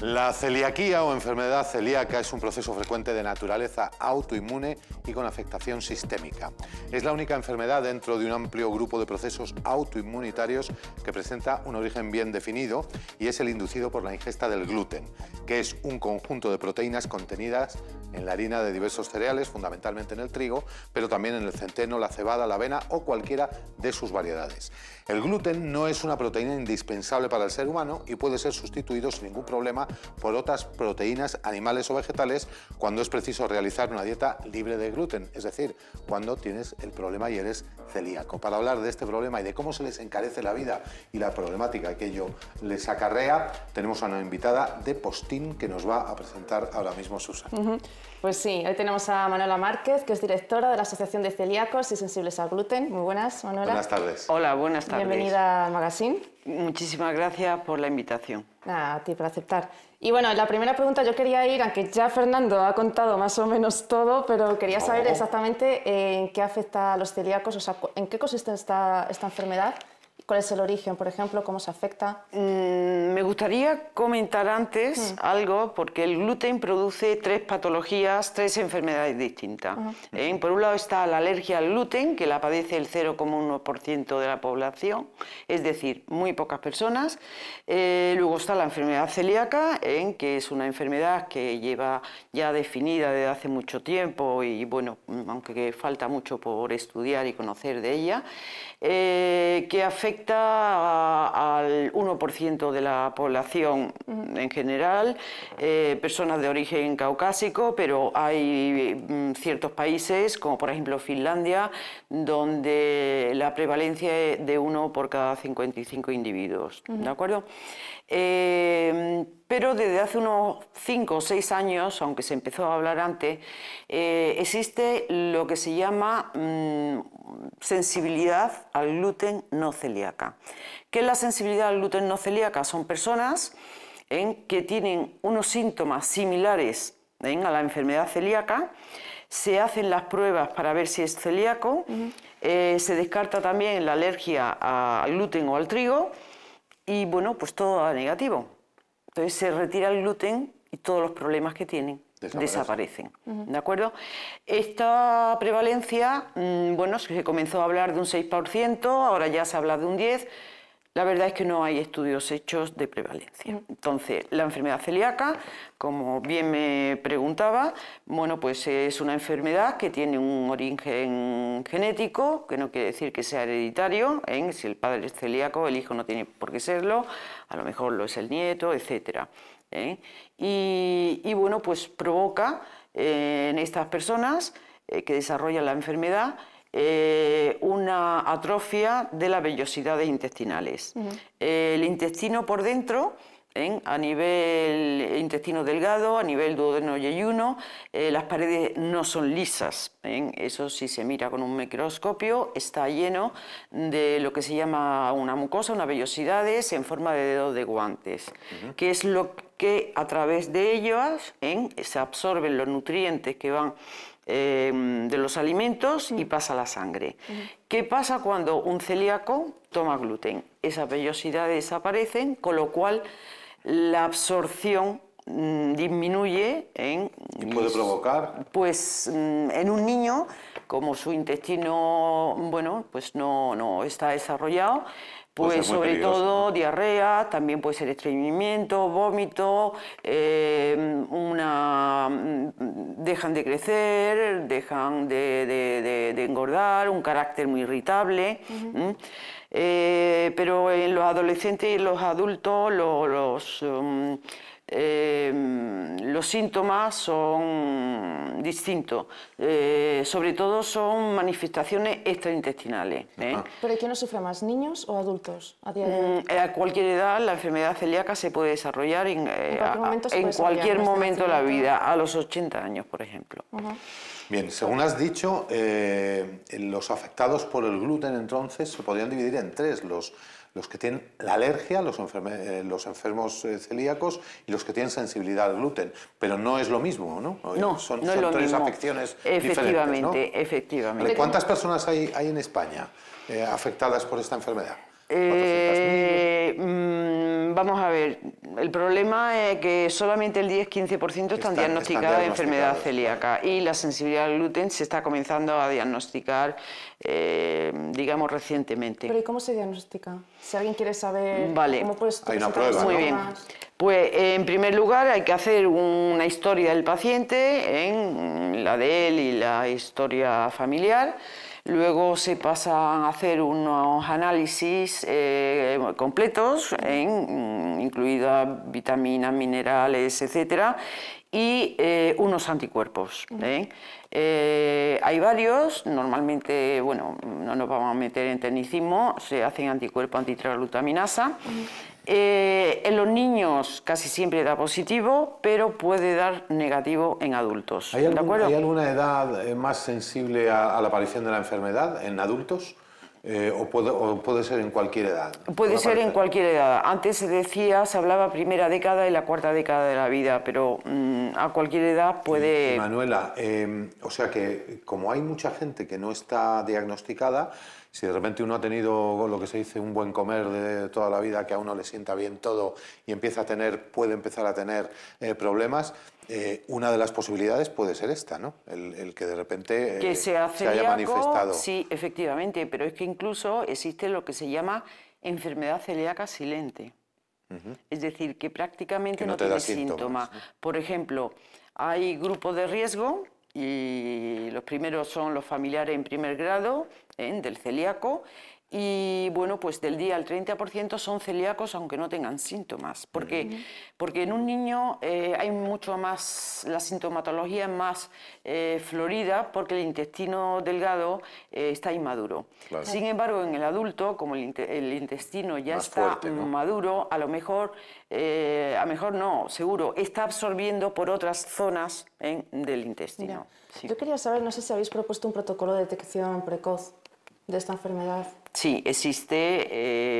La celiaquía o enfermedad celíaca es un proceso frecuente de naturaleza autoinmune y con afectación sistémica. Es la única enfermedad dentro de un amplio grupo de procesos autoinmunitarios que presenta un origen bien definido y es el inducido por la ingesta del gluten, que es un conjunto de proteínas contenidas en la harina de diversos cereales, fundamentalmente en el trigo, pero también en el centeno, la cebada, la avena o cualquiera de sus variedades. El gluten no es una proteína indispensable para el ser humano y puede ser sustituido sin ningún problema por otras proteínas animales o vegetales cuando es preciso realizar una dieta libre de gluten, es decir, cuando tienes el problema y eres celíaco. Para hablar de este problema y de cómo se les encarece la vida y la problemática que ello les acarrea, tenemos a una invitada de postín que nos va a presentar ahora mismo Susan. Pues sí, hoy tenemos a Manuela Márquez, que es directora de la Asociación de Celíacos y Sensibles al Gluten. Muy buenas, Manuela. Buenas tardes. Hola, buenas tardes. Bienvenida al magazine. Muchísimas gracias por la invitación. a ti por aceptar. Y bueno, la primera pregunta yo quería ir, aunque ya Fernando ha contado más o menos todo, pero quería saber oh. exactamente eh, en qué afecta a los celíacos, o sea, en qué consiste esta enfermedad ¿Cuál es el origen, por ejemplo? ¿Cómo se afecta? Mm, me gustaría comentar antes mm. algo, porque el gluten produce tres patologías, tres enfermedades distintas. Eh, por un lado está la alergia al gluten, que la padece el 0,1% de la población, es decir, muy pocas personas. Eh, luego está la enfermedad celíaca, que es una enfermedad que lleva ya definida desde hace mucho tiempo y, bueno, aunque falta mucho por estudiar y conocer de ella, eh, que afecta afecta al 1% de la población en general, eh, personas de origen caucásico, pero hay mm, ciertos países, como por ejemplo Finlandia, donde la prevalencia es de 1 por cada 55 individuos. ¿De acuerdo? Eh, pero desde hace unos 5 o 6 años, aunque se empezó a hablar antes, eh, existe lo que se llama mm, sensibilidad al gluten no celíaca. ¿Qué es la sensibilidad al gluten no celíaca? Son personas que tienen unos síntomas similares a la enfermedad celíaca, se hacen las pruebas para ver si es celíaco, eh, se descarta también la alergia al gluten o al trigo y bueno, pues todo da negativo. Entonces se retira el gluten y todos los problemas que tienen desaparecen. ¿De acuerdo? Esta prevalencia, mm, bueno, se comenzó a hablar de un 6%, ahora ya se habla de un 10%. La verdad es que no hay estudios hechos de prevalencia. Mm. Entonces, la enfermedad celíaca, como bien me preguntaba, bueno, pues es una enfermedad que tiene un origen genético, que no quiere decir que sea hereditario, ¿eh? si el padre es celíaco, el hijo no tiene por qué serlo, a lo mejor lo es el nieto, etc. ¿eh? Y, bueno, pues provoca eh, en estas personas que desarrollan la enfermedad eh, una atrofia de las vellosidades intestinales. el intestino por dentro... ¿eh? a nivel intestino delgado, a nivel duodeno y ayuno, eh, las paredes no son lisas. Eso si se mira con un microscopio está lleno de lo que se llama una mucosa, unas vellosidades en forma de dedos de guantes, que es lo que a través de ellas se absorben los nutrientes que van em, de los alimentos y pasa la sangre. ¿Qué pasa cuando un celíaco toma gluten? Esas vellosidades desaparecen, con lo cual la absorción mm, disminuye en... puede provocar? Pues mm, en un niño, como su intestino, bueno, pues no, no está desarrollado, pues sobre todo diarrea, también puede ser estreñimiento, vómito, eh, una mm, dejan de crecer, dejan de, engordar, un carácter muy irritable. Eh, pero en los adolescentes y los adultos, los, um, Em, los síntomas son distintos, eh, sobre todo son manifestaciones extraintestinales. ¿eh? ¿Pero quién no sufre más, niños o adultos? A, mm, eh, a cualquier edad la enfermedad celíaca se puede desarrollar en, en cualquier momento, de la vida, a los 80 años, por ejemplo. Bien, según has dicho, eh, los afectados por el gluten entonces se podrían dividir en tres, los, los que tienen la alergia, los, eh, los enfermos eh, celíacos y los que tienen sensibilidad al gluten, pero no es lo mismo, ¿no? No, son, tres afecciones efectivamente, diferentes, ¿no? Efectivamente, ¿Cuántas personas hay, hay en España afectadas por esta enfermedad? 400.000 vamos a ver, el problema es que solamente el 10-15% están, diagnosticados de enfermedad celíaca y la sensibilidad al gluten se está comenzando a diagnosticar, eh, digamos, recientemente. ¿Pero y cómo se diagnostica? Si alguien quiere saber cómo puedes... Hay prueba, Muy bien. Pues en primer lugar hay que hacer una historia del paciente, en la de él y la historia familiar. Luego se pasan a hacer unos análisis eh, completos, mm, incluidas vitaminas, minerales, etcétera, Y eh, unos anticuerpos. ¿eh? hay varios, normalmente, bueno, no nos vamos a meter en tecnicismo, se hacen anticuerpos antitralutaminasa. Eh, en los niños casi siempre da positivo, pero puede dar negativo en adultos. ¿Hay, alguna edad eh, más sensible a, la aparición de la enfermedad en adultos? Eh, o, puede, ser en cualquier edad? Puede ser en cualquier edad. Antes se decía, se hablaba primera década y la cuarta década de la vida, pero mm, a cualquier edad puede... Manuela, em, o sea que como hay mucha gente que no está diagnosticada, si de repente uno ha tenido lo que se dice un buen comer de toda la vida, que a uno le sienta bien todo y empieza a tener, puede empezar a tener eh, problemas, eh, una de las posibilidades puede ser esta, ¿no? El, que de repente eh, se, haya manifestado. Sí, efectivamente, pero es que incluso existe lo que se llama enfermedad celíaca silente. Es decir, que prácticamente no, tiene síntomas. Por ejemplo, hay grupos de riesgo y los primeros son los familiares en primer grado del celíaco y bueno, pues del día al 30% son celíacos aunque no tengan síntomas, porque, porque en un niño eh, hay mucho más, la sintomatología es más eh, florida porque el intestino delgado eh, está inmaduro. Sin embargo, en el adulto, como el, intestino ya está maduro, a lo mejor, a mejor no, seguro, está absorbiendo por otras zonas del intestino. Yo quería saber, no sé si habéis propuesto un protocolo de detección precoz de esta enfermedad? Sí, existe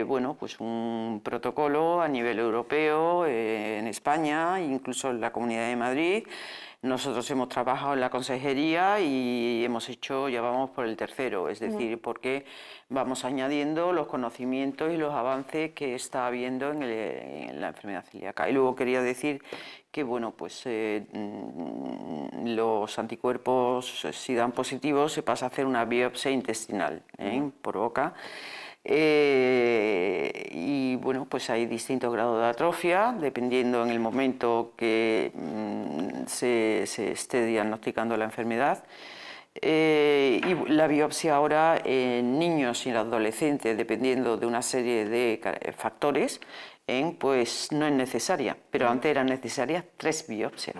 eh, bueno, pues un protocolo a nivel europeo, eh, en España, incluso en la Comunidad de Madrid, nosotros hemos trabajado en la consejería y hemos hecho, ya vamos por el tercero, es decir, porque vamos añadiendo los conocimientos y los avances que está habiendo en, la enfermedad celíaca. Y luego quería decir que bueno, pues eh, mm, los anticuerpos eh, si dan positivos se pasa a hacer una biopsia intestinal ¿eh? por boca eh, y bueno, pues hay distintos grados de atrofia, dependiendo en el momento que mm, se, esté diagnosticando la enfermedad. Eh, y la biopsia ahora en niños y en adolescentes, dependiendo de una serie de eh, factores, pues no es necesaria, pero antes eran necesarias tres biopsias.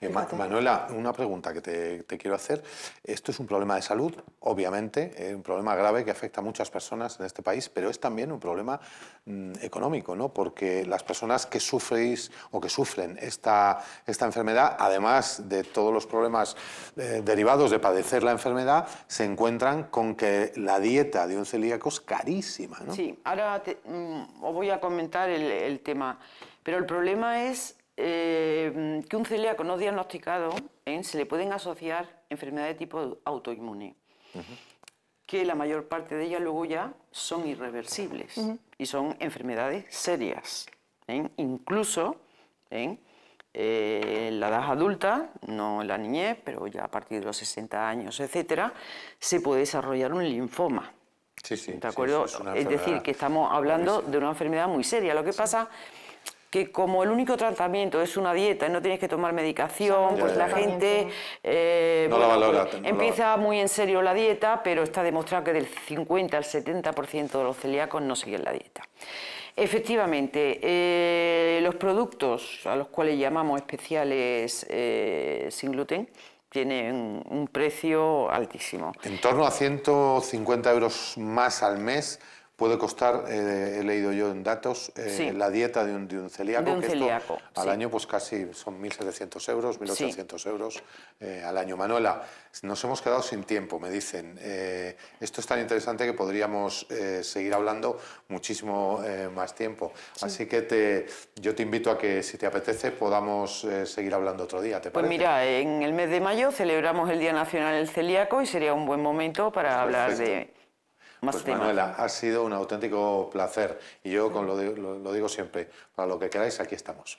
Eh, Manuela, una pregunta que te, quiero hacer. Esto es un problema de salud, obviamente, eh, un problema grave que afecta a muchas personas en este país, pero es también un problema mm, económico, ¿no? Porque las personas que sufrís o que sufren esta, esta enfermedad, además de todos los problemas eh, derivados de padecer la enfermedad, se encuentran con que la dieta de un celíaco es carísima, ¿no? Sí, ahora mm, os voy a comentar el tema, pero el problema es eh, que un celíaco no diagnosticado ¿eh? se le pueden asociar enfermedades de tipo autoinmune, que la mayor parte de ellas luego ya son irreversibles y son enfermedades serias. ¿eh? Incluso en la edad adulta, no en la niñez, pero ya a partir de los 60 años, etcétera, se puede desarrollar un linfoma. Sí, sí, ¿De acuerdo? es, decir, que estamos hablando de una enfermedad muy seria. Lo que pasa que como el único tratamiento es una dieta y no tienes que tomar medicación, pues la gente eh, pues empieza muy en serio la dieta, pero está demostrado que del 50 al 70% de los celíacos no siguen la dieta. Efectivamente, eh, los productos a los cuales llamamos especiales eh, sin gluten tienen un precio altísimo. En torno a 150 euros más al mes puede costar, eh, he leído yo en datos, eh, la dieta de un, celíaco, un que celíaco, esto, al año pues casi son 1.700 euros, 1.800 euros eh, al año. Manuela, nos hemos quedado sin tiempo, me dicen. esto es tan interesante que podríamos seguir hablando muchísimo más tiempo. Así que te, yo te invito a que, si te apetece, podamos seguir hablando otro día, ¿te Pues mira, en el mes de mayo celebramos el Día Nacional del Celíaco y sería un buen momento para hablar de pues, Manuela, ha sido un auténtico placer. Y yo con lo digo siempre, para lo que queráis, aquí estamos.